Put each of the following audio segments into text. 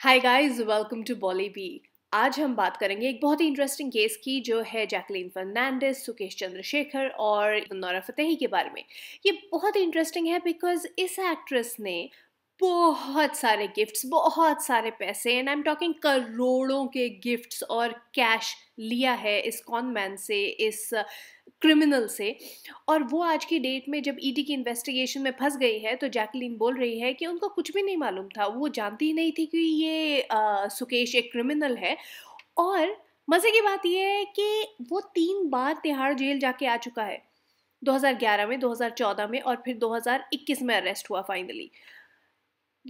hi guys welcome to Bolly B आज हम बात करेंगे एक बहुत ही इंटरेस्टिंग केस की जो है जैकलीन फर्नांडिस सुकेश चंद्रशेखर और नौरा फतेही के बारे में ये बहुत ही इंटरेस्टिंग है बिकॉज इस एक्ट्रेस ने बहुत सारे गिफ्ट्स बहुत सारे पैसे एंड आई एम टॉकिंग करोड़ों के गिफ्ट्स और कैश लिया है इस कॉन मैन से इस क्रिमिनल से और वो आज की डेट में जब ईडी e की इन्वेस्टिगेशन में फंस गई है तो जैकलिन बोल रही है कि उनको कुछ भी नहीं मालूम था वो जानती ही नहीं थी कि ये आ, सुकेश एक क्रिमिनल है और मज़े की बात यह है कि वो तीन बार तिहाड़ जेल जाके आ चुका है 2011 में 2014 में और फिर 2021 में अरेस्ट हुआ फाइनली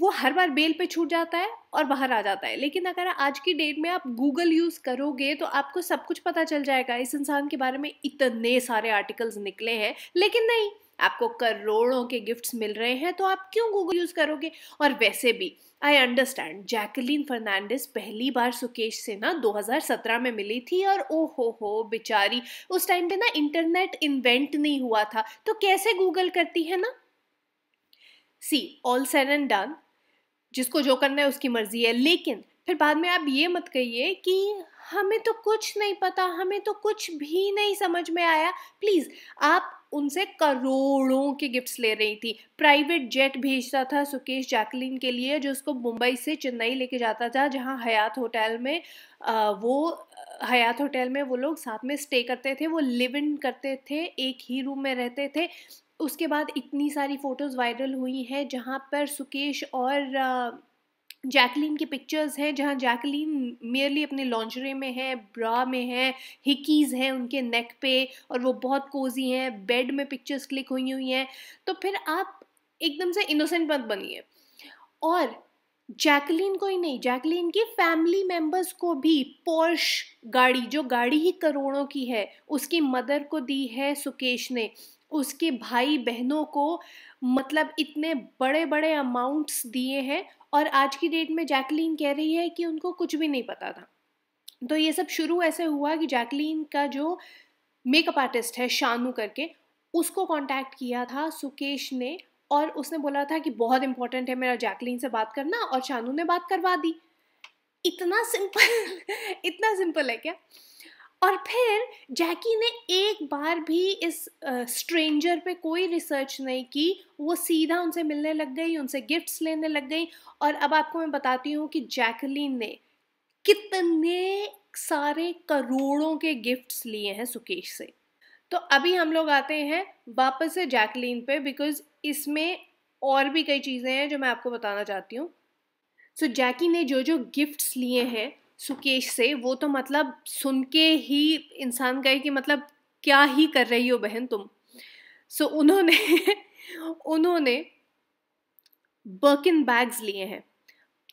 वो हर बार बेल पे छूट जाता है और बाहर आ जाता है लेकिन अगर आज की डेट में आप गूगल यूज़ करोगे तो आपको सब कुछ पता चल जाएगा इस इंसान के बारे में इतने सारे आर्टिकल्स निकले हैं लेकिन नहीं आपको करोड़ों के गिफ्ट्स मिल रहे हैं तो आप क्यों गूगल यूज़ करोगे और वैसे भी आई अंडरस्टैंड जैकलिन फर्नांडिस पहली बार सुकेश से ना 2017 में मिली थी और ओ हो हो बेचारी उस टाइम पे ना इंटरनेट इन्वेंट नहीं हुआ था तो कैसे गूगल करती है ना see all said and done जिसको जो करना है उसकी मर्जी है लेकिन फिर बाद में आप ये मत कहिए कि हमें तो कुछ नहीं पता हमें तो कुछ भी नहीं समझ में आया प्लीज़ आप उनसे करोड़ों के गिफ्ट्स ले रही थी प्राइवेट जेट भेजता था सुकेश जैकलिन के लिए जो उसको मुंबई से चेन्नई लेके जाता था जहाँ हयात होटल में वो हयात होटल में वो लोग साथ में स्टे करते थे वो लिव इन करते थे एक ही रूम में रहते थे उसके बाद इतनी सारी फ़ोटोज़ वायरल हुई हैं जहाँ पर सुकेश और जैकलीन की पिक्चर्स हैं जहाँ जैकलीन मेयरली अपने लॉन्जरे में है ब्रा में है हिकीज़ हैं उनके नेक पे और वो बहुत कोजी हैं बेड में पिक्चर्स क्लिक हुई हुई हैं तो फिर आप एकदम से इनोसेंट मत बनिए और जैकलीन को ही नहीं जैकलीन की फैमिली मेम्बर्स को भी पोर्श गाड़ी जो गाड़ी ही करोड़ों की है उसकी मदर को दी है सुकेश ने उसके भाई बहनों को मतलब इतने बड़े बड़े अमाउंट्स दिए हैं और आज की डेट में जैकलीन कह रही है कि उनको कुछ भी नहीं पता था तो ये सब शुरू ऐसे हुआ कि जैकलीन का जो मेकअप आर्टिस्ट है शानू करके उसको कांटेक्ट किया था सुकेश ने और उसने बोला था कि बहुत इंपॉर्टेंट है मेरा जैकलीन से बात करना और शानू ने बात करवा दी इतना सिंपल इतना सिंपल है क्या और फिर जैकी ने एक बार भी इस स्ट्रेंजर पे कोई रिसर्च नहीं की वो सीधा उनसे मिलने लग गई उनसे गिफ्ट्स लेने लग गई और अब आपको मैं बताती हूँ कि जैकलीन ने कितने सारे करोड़ों के गिफ्ट्स लिए हैं सुकेश से तो अभी हम लोग आते हैं वापस से जैकलीन पे बिकॉज इसमें और भी कई चीज़ें हैं जो मैं आपको बताना चाहती हूँ सो so, जैकी ने जो जो गिफ्ट्स लिए हैं सुकेश से वो तो मतलब सुन के ही इंसान गए कि मतलब क्या ही कर रही हो बहन तुम सो so, उन्होंने उन्होंने बर्किन बैग्स लिए हैं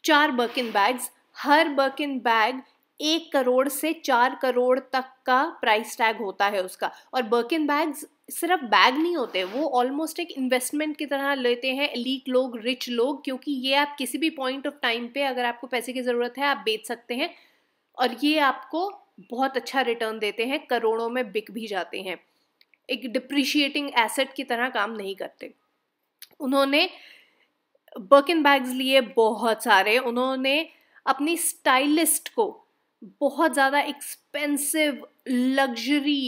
चार बर्किन बैग्स हर बर्किन बैग एक करोड़ से चार करोड़ तक का प्राइस टैग होता है उसका और बर्किन बैग्स सिर्फ बैग नहीं होते वो ऑलमोस्ट एक इन्वेस्टमेंट की तरह लेते हैं एलीट लोग रिच लोग क्योंकि ये आप किसी भी पॉइंट ऑफ टाइम पे अगर आपको पैसे की ज़रूरत है आप बेच सकते हैं और ये आपको बहुत अच्छा रिटर्न देते हैं करोड़ों में बिक भी जाते हैं एक डिप्रिशिएटिंग एसेट की तरह काम नहीं करते उन्होंने बर्किन बैग्स लिए बहुत सारे उन्होंने अपनी स्टाइलिस्ट को बहुत ज़्यादा expensive luxury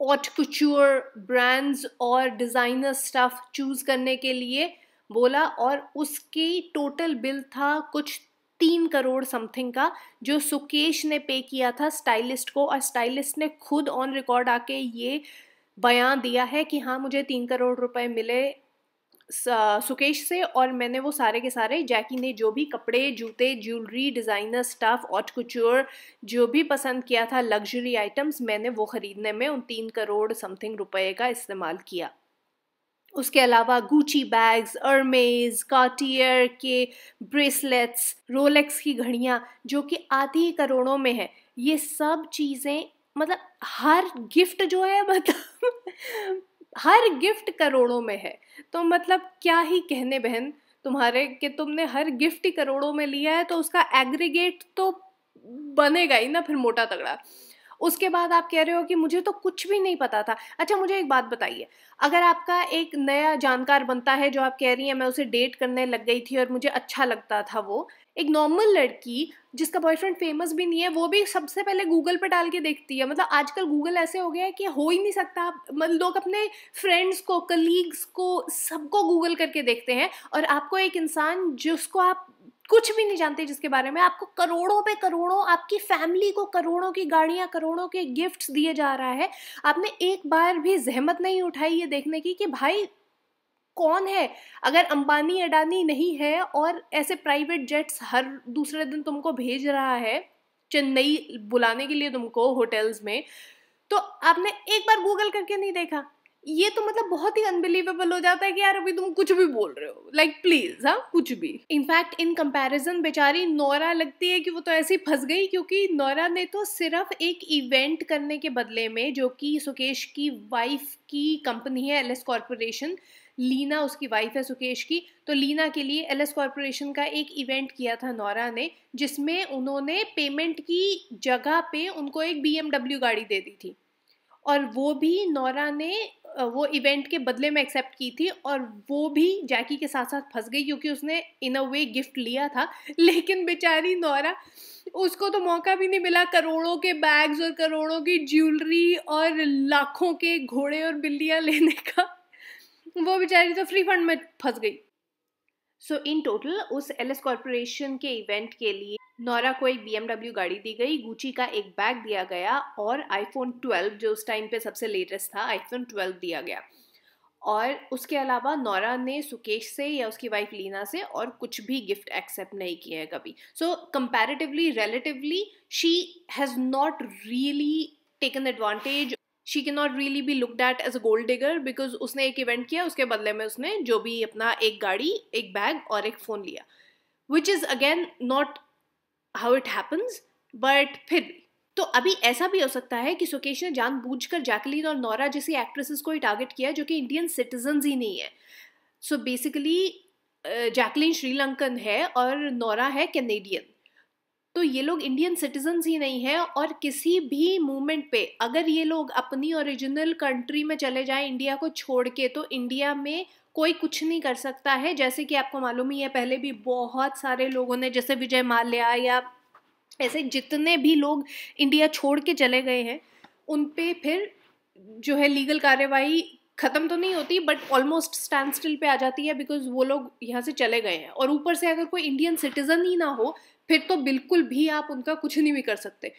haute couture brands और डिज़ाइनर स्टफ़ चूज़ करने के लिए बोला और उसकी टोटल बिल था कुछ तीन करोड़ समथिंग का जो सुकेश ने पे किया था स्टाइलिस्ट को और स्टाइलिस्ट ने खुद ऑन रिकॉर्ड आके ये बयान दिया है कि हाँ मुझे तीन करोड़ रुपए मिले सुकेश से और मैंने वो सारे के सारे जैकी ने जो भी कपड़े जूते ज्वेलरी डिज़ाइनर स्टफ़ और कुचूर जो भी पसंद किया था लग्जरी आइटम्स मैंने वो ख़रीदने में उन तीन करोड़ समथिंग रुपए का इस्तेमाल किया उसके अलावा गुची बैग्स अर्मेज काटियर के ब्रेसलेट्स रोलेक्स की घड़ियाँ जो कि आधी करोड़ों में है ये सब चीज़ें मतलब हर गिफ्ट जो है मतलब हर गिफ्ट करोड़ों में है तो मतलब क्या ही कहने बहन तुम्हारे कि तुमने हर गिफ्ट ही करोड़ों में लिया है तो उसका एग्रीगेट तो बनेगा ही ना फिर मोटा तगड़ा उसके बाद आप कह रहे हो कि मुझे तो कुछ भी नहीं पता था अच्छा मुझे एक बात बताइए अगर आपका एक नया जानकार बनता है जो आप कह रही हैं मैं उसे डेट करने लग गई थी और मुझे अच्छा लगता था वो एक नॉर्मल लड़की जिसका बॉयफ्रेंड फेमस भी नहीं है वो भी सबसे पहले गूगल पर डाल के देखती है मतलब आजकल गूगल ऐसे हो गया है कि हो ही नहीं सकता मतलब लोग अपने फ्रेंड्स को कलीग्स को सबको गूगल करके देखते हैं और आपको एक इंसान जिसको आप कुछ भी नहीं जानते जिसके बारे में आपको करोड़ों पे करोड़ों आपकी फैमिली को करोड़ों की गाड़ियाँ करोड़ों के गिफ्ट्स दिए जा रहा है आपने एक बार भी जहमत नहीं उठाई ये देखने की कि भाई कौन है अगर अंबानी अडानी नहीं है और ऐसे प्राइवेट जेट्स हर दूसरे दिन तुमको भेज रहा है चेन्नई बुलाने के लिए तुमको होटल्स में तो आपने एक बार गूगल करके नहीं देखा ये तो मतलब बहुत ही अनबिलीवेबल हो जाता है कि यार अभी तुम कुछ भी बोल रहे हो लाइक प्लीज हाँ कुछ भी इनफैक्ट इन कंपैरिजन बेचारी नोरा लगती है कि वो तो ऐसे ही फंस गई क्योंकि नोरा ने तो सिर्फ एक इवेंट करने के बदले में जो कि सुकेश की वाइफ की कंपनी है एल एस कॉरपोरेशन लीना उसकी वाइफ है सुकेश की तो लीना के लिए एल एस कॉरपोरेशन का एक इवेंट किया था नौरा ने जिसमें उन्होंने पेमेंट की जगह पे उनको एक बी गाड़ी दे दी थी और वो भी नौरा ने वो इवेंट के बदले में एक्सेप्ट की थी और वो भी जैकी के साथ साथ फंस गई क्योंकि उसने इन अ वे गिफ्ट लिया था लेकिन बेचारी नौरा उसको तो मौका भी नहीं मिला करोड़ों के बैग्स और करोड़ों की ज्वेलरी और लाखों के घोड़े और बिल्लियाँ लेने का वो बेचारी तो फ्री फंड में फंस गई सो इन टोटल उस एल एस कॉरपोरेशन के इवेंट के लिए नौरा को एक बी गाड़ी दी गई गुची का एक बैग दिया गया और आईफोन 12 जो उस टाइम पे सबसे लेटेस्ट था आईफोन 12 दिया गया और उसके अलावा नौरा ने सुकेश से या उसकी वाइफ लीना से और कुछ भी गिफ्ट एक्सेप्ट नहीं किए हैं कभी so comparatively relatively she has not really taken advantage she can not really be looked at as a gold digger because उसने एक इवेंट किया उसके बदले में उसने जो भी अपना एक गाड़ी एक बैग और एक फ़ोन लिया which is again not how it happens but फिर तो अभी ऐसा भी हो सकता है कि सुकेश ने जानबूझकर जैकलीन और नौरा जैसी एक्ट्रेसेस को ही टारगेट किया जो कि इंडियन सिटीजन ही नहीं है सो बेसिकली जैकलीन श्रीलंकन है और नौरा है कैनेडियन तो ये लोग इंडियन सिटीजन ही नहीं हैं और किसी भी मूवमेंट पे अगर ये लोग अपनी ओरिजिनल कंट्री में चले जाए इंडिया को छोड़ के तो इंडिया में कोई कुछ नहीं कर सकता है जैसे कि आपको मालूम ही है पहले भी बहुत सारे लोगों ने जैसे विजय माल्या या ऐसे जितने भी लोग इंडिया छोड़ के चले गए हैं उन पर फिर जो है लीगल कार्रवाई ख़त्म तो नहीं होती बट ऑलमोस्ट स्टैंड स्टिल पे आ जाती है बिकॉज वो लोग यहाँ से चले गए हैं और ऊपर से अगर कोई इंडियन सिटीज़न ही ना हो फिर तो बिल्कुल भी आप उनका कुछ नहीं भी कर सकते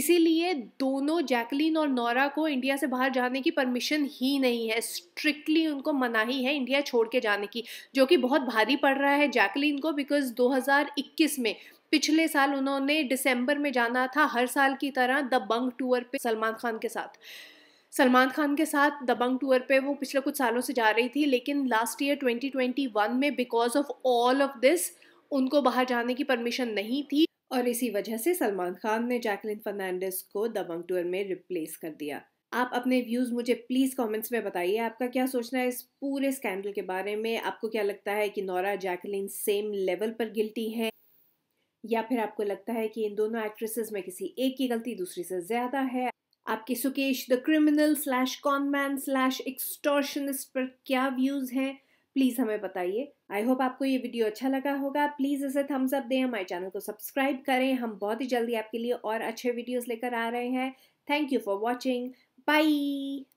इसीलिए दोनों जैकलिन और नौरा को इंडिया से बाहर जाने की परमिशन ही नहीं है स्ट्रिक्टली उनको मनाही है इंडिया छोड़ के जाने की जो कि बहुत भारी पड़ रहा है जैकलिन को बिकॉज 2021 में पिछले साल उन्होंने दिसंबर में जाना था हर साल की तरह द बंग टूर पे सलमान खान के साथ सलमान खान के साथ दबंग टूर पे वो पिछले कुछ सालों से जा रही थी लेकिन लास्ट ईयर 2021 में because of all of this उनको बाहर जाने की परमिशन नहीं थी और इसी वजह से सलमान खान ने जैकलिन फर्नांडिस को दबंग टूर में रिप्लेस कर दिया आप अपने व्यूज़ मुझे प्लीज़ कमेंट्स में बताइए आपका क्या सोचना है इस पूरे स्कैंडल के बारे में आपको क्या लगता है कि नौरा जैकलिन सेम लेवल पर गिल्टी है या फिर आपको लगता है कि इन दोनों एक्ट्रेसेस में किसी एक की गलती दूसरी से ज़्यादा है आपके Sukesh the criminal slash conman slash extortionist पर क्या व्यूज़ हैं प्लीज़ हमें बताइए आई होप आपको ये वीडियो अच्छा लगा होगा प्लीज़ इसे थम्स अप दें हमारे चैनल को सब्सक्राइब करें हम बहुत ही जल्दी आपके लिए और अच्छे वीडियोस लेकर आ रहे हैं thank you for watching by